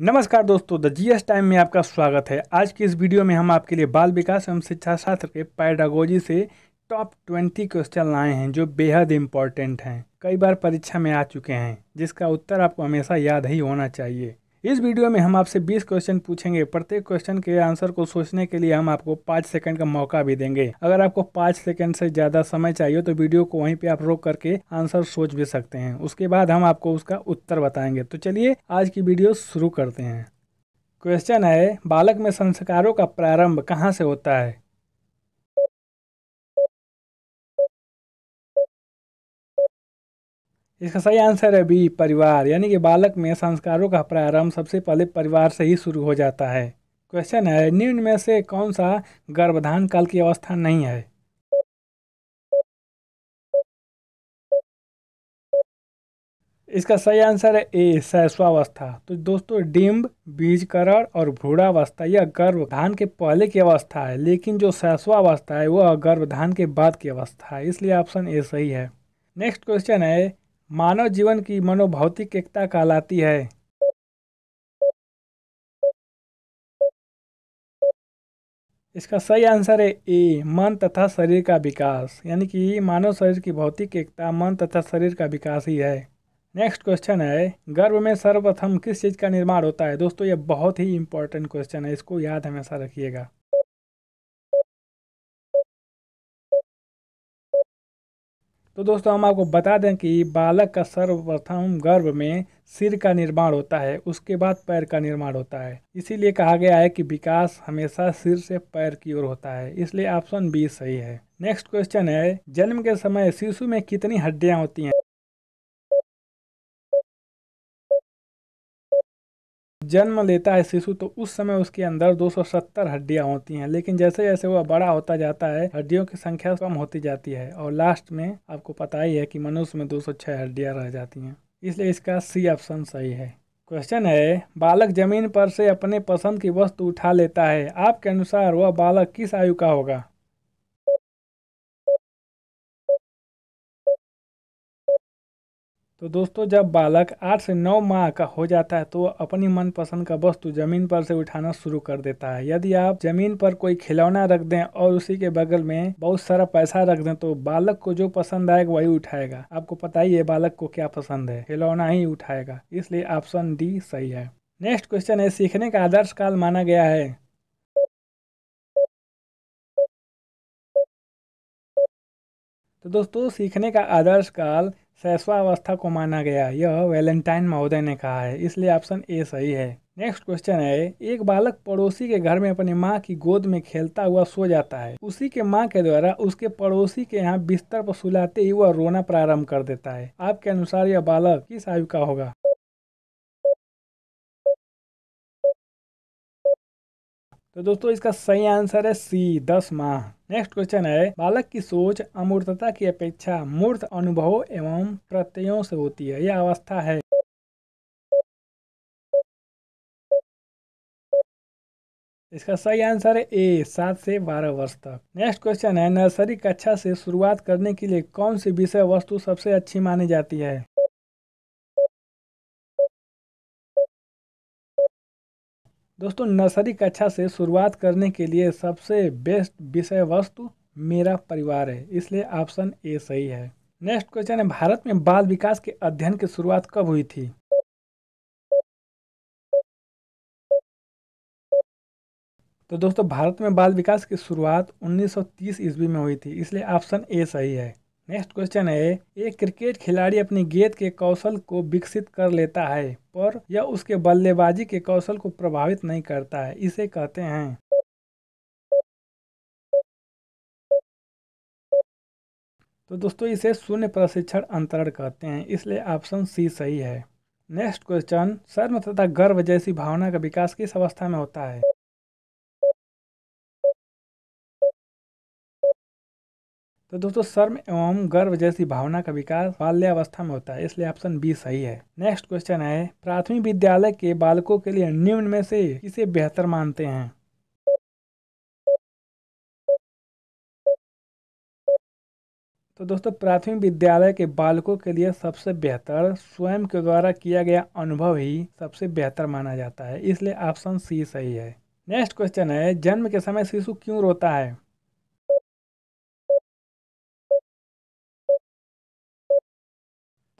नमस्कार दोस्तों the S time में आपका स्वागत है आज की इस वीडियो में हम आपके लिए बाल विकास एवं शिक्षा शास्त्र के पैडागोजी से टॉप ट्वेंटी क्वेश्चन लाए हैं जो बेहद इम्पॉर्टेंट हैं कई बार परीक्षा में आ चुके हैं जिसका उत्तर आपको हमेशा याद ही होना चाहिए इस वीडियो में हम आपसे 20 क्वेश्चन पूछेंगे प्रत्येक क्वेश्चन के आंसर को सोचने के लिए हम आपको पाँच सेकंड का मौका भी देंगे अगर आपको पाँच सेकंड से ज़्यादा समय चाहिए तो वीडियो को वहीं पे आप रोक करके आंसर सोच भी सकते हैं उसके बाद हम आपको उसका उत्तर बताएंगे तो चलिए आज की वीडियो शुरू करते हैं क्वेश्चन है बालक में संस्कारों का प्रारंभ कहाँ से होता है इसका सही आंसर है बी परिवार यानी कि बालक में संस्कारों का प्रारंभ सबसे पहले परिवार से ही शुरू हो जाता है क्वेश्चन है निम्न में से कौन सा गर्भधान काल की अवस्था नहीं है इसका सही आंसर है ए शैशवावस्था तो दोस्तों डिम्ब बीजकरण और भ्रूणावस्था यह गर्भधान के पहले की अवस्था है लेकिन जो शैशवावस्था है वह गर्भधान के बाद की अवस्था है इसलिए ऑप्शन ए सही है नेक्स्ट क्वेश्चन है मानव जीवन की मनोभौतिक एकता कहलाती है इसका सही आंसर है ए मन तथा शरीर का विकास यानी कि मानव शरीर की भौतिक एकता मन तथा शरीर का विकास ही है नेक्स्ट क्वेश्चन है गर्भ में सर्वप्रथम किस चीज़ का निर्माण होता है दोस्तों ये बहुत ही इंपॉर्टेंट क्वेश्चन है इसको याद हमेशा रखिएगा तो दोस्तों हम आपको बता दें कि बालक का सर्वप्रथम गर्भ में सिर का निर्माण होता है उसके बाद पैर का निर्माण होता है इसीलिए कहा गया है कि विकास हमेशा सिर से पैर की ओर होता है इसलिए ऑप्शन बी सही है नेक्स्ट क्वेश्चन है जन्म के समय शिशु में कितनी हड्डियां होती हैं जन्म लेता है शिशु तो उस समय उसके अंदर 270 हड्डियां होती हैं लेकिन जैसे जैसे वह बड़ा होता जाता है हड्डियों की संख्या कम होती जाती है और लास्ट में आपको पता ही है कि मनुष्य में 206 हड्डियां रह जाती हैं इसलिए इसका सी ऑप्शन सही है क्वेश्चन है बालक जमीन पर से अपने पसंद की वस्तु उठा लेता है आपके अनुसार वह बालक किस आयु का होगा तो दोस्तों जब बालक आठ से नौ माह का हो जाता है तो अपनी मनपसंद का वस्तु ज़मीन पर से उठाना शुरू कर देता है यदि आप ज़मीन पर कोई खिलौना रख दें और उसी के बगल में बहुत सारा पैसा रख दें तो बालक को जो पसंद आएगा वही उठाएगा आपको पता ही है बालक को क्या पसंद है खिलौना ही उठाएगा इसलिए ऑप्शन डी सही है नेक्स्ट क्वेश्चन है सीखने का आदर्श काल माना गया है तो दोस्तों सीखने का आदर्श काल शैशवावस्था को माना गया यह वैलेंटाइन महोदय ने कहा है इसलिए ऑप्शन ए सही है नेक्स्ट क्वेश्चन है एक बालक पड़ोसी के घर में अपनी माँ की गोद में खेलता हुआ सो जाता है उसी के माँ के द्वारा उसके पड़ोसी के यहाँ बिस्तर पर सुलाते ही वह रोना प्रारंभ कर देता है आपके अनुसार यह बालक किस आयु का होगा तो दोस्तों इसका सही आंसर है सी दस माह नेक्स्ट क्वेश्चन है बालक की सोच अमूर्तता की अपेक्षा मूर्त अनुभव एवं प्रत्ययों से होती है यह अवस्था है इसका सही आंसर है ए सात से बारह वर्ष तक नेक्स्ट क्वेश्चन है नर्सरी कक्षा से शुरुआत करने के लिए कौन सी विषय वस्तु सबसे अच्छी मानी जाती है दोस्तों नर्सरी कक्षा से शुरुआत करने के लिए सबसे बेस्ट विषय वस्तु मेरा परिवार है इसलिए ऑप्शन ए सही है नेक्स्ट क्वेश्चन है भारत में बाल विकास के अध्ययन की शुरुआत कब हुई थी तो दोस्तों भारत में बाल विकास की शुरुआत 1930 ईस्वी में हुई थी इसलिए ऑप्शन ए सही है नेक्स्ट क्वेश्चन है एक क्रिकेट खिलाड़ी अपनी गेंद के कौशल को विकसित कर लेता है पर यह उसके बल्लेबाजी के कौशल को प्रभावित नहीं करता है इसे कहते हैं तो दोस्तों इसे शून्य प्रशिक्षण अंतरण कहते हैं इसलिए ऑप्शन सी सही है नेक्स्ट क्वेश्चन शर्म तथा गर्व जैसी भावना का विकास किस अवस्था में होता है तो दोस्तों शर्म एवं गर्व जैसी भावना का विकास बाल्यावस्था में होता है इसलिए ऑप्शन बी सही है नेक्स्ट क्वेश्चन है प्राथमिक विद्यालय के बालकों के लिए निम्न में से किसे बेहतर मानते हैं तो दोस्तों प्राथमिक विद्यालय के बालकों के लिए सबसे बेहतर स्वयं के द्वारा किया गया अनुभव ही सबसे बेहतर माना जाता है इसलिए ऑप्शन सी सही है नेक्स्ट क्वेश्चन है जन्म के समय शिशु क्यों रोता है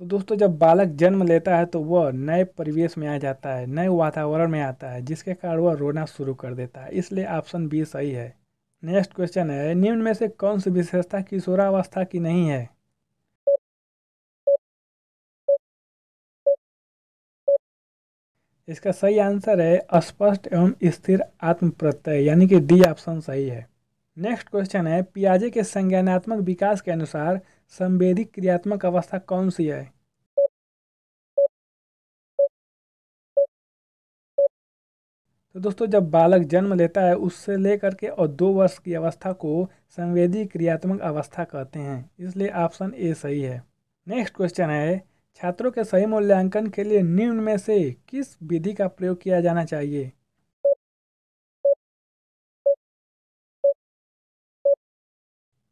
तो दोस्तों जब बालक जन्म लेता है तो वह नए परिवेश में आ जाता है नए वातावरण में आता है जिसके कारण वह रोना शुरू कर देता है इसलिए ऑप्शन बी सही है नेक्स्ट क्वेश्चन है निम्न में से कौन सी विशेषता किशोरावस्था की नहीं है इसका सही आंसर है स्पष्ट एवं स्थिर आत्म प्रत्यय यानी कि डी ऑप्शन सही है नेक्स्ट क्वेश्चन है पियाजे के संज्ञानात्मक विकास के अनुसार संवेदिक क्रियात्मक अवस्था कौन सी है तो दोस्तों जब बालक जन्म लेता है उससे लेकर के और दो वर्ष की अवस्था को संवेदी क्रियात्मक अवस्था कहते हैं इसलिए ऑप्शन ए सही है नेक्स्ट क्वेश्चन है छात्रों के सही मूल्यांकन के लिए निम्न में से किस विधि का प्रयोग किया जाना चाहिए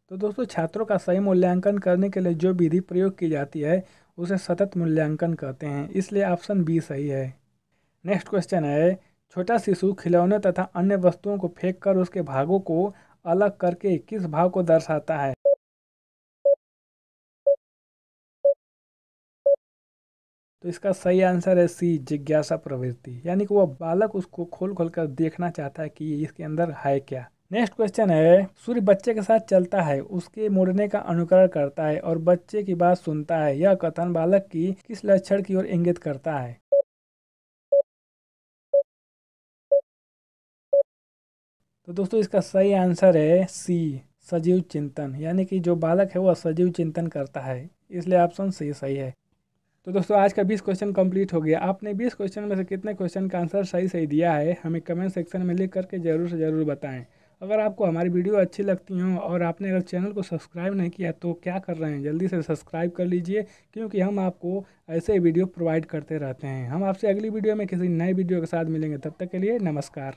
तो दोस्तों छात्रों का सही मूल्यांकन करने के लिए जो विधि प्रयोग की जाती है उसे सतत मूल्यांकन कहते हैं इसलिए ऑप्शन बी सही है नेक्स्ट क्वेश्चन है छोटा शिशु खिलौने तथा अन्य वस्तुओं को फेंक कर उसके भागों को अलग करके किस भाव को दर्शाता है तो इसका सही आंसर है सी जिज्ञासा प्रवृत्ति यानी कि वह बालक उसको खोल खोल कर देखना चाहता है कि इसके अंदर है क्या नेक्स्ट क्वेश्चन है सूर्य बच्चे के साथ चलता है उसके मुड़ने का अनुकरण करता है और बच्चे की बात सुनता है यह कथन बालक की किस लक्षण की ओर इंगित करता है तो दोस्तों इसका सही आंसर है सी सजीव चिंतन यानी कि जो बालक है वह सजीव चिंतन करता है इसलिए ऑप्शन सी सही है तो दोस्तों आज का 20 क्वेश्चन कंप्लीट हो गया आपने 20 क्वेश्चन में से कितने क्वेश्चन का आंसर सही सही दिया है हमें कमेंट सेक्शन में लिख करके ज़रूर से ज़रूर बताएं अगर आपको हमारी वीडियो अच्छी लगती हो और आपने अगर चैनल को सब्सक्राइब नहीं किया तो क्या कर रहे हैं जल्दी से सब्सक्राइब कर लीजिए क्योंकि हम आपको ऐसे वीडियो प्रोवाइड करते रहते हैं हम आपसे अगली वीडियो में किसी नए वीडियो के साथ मिलेंगे तब तक के लिए नमस्कार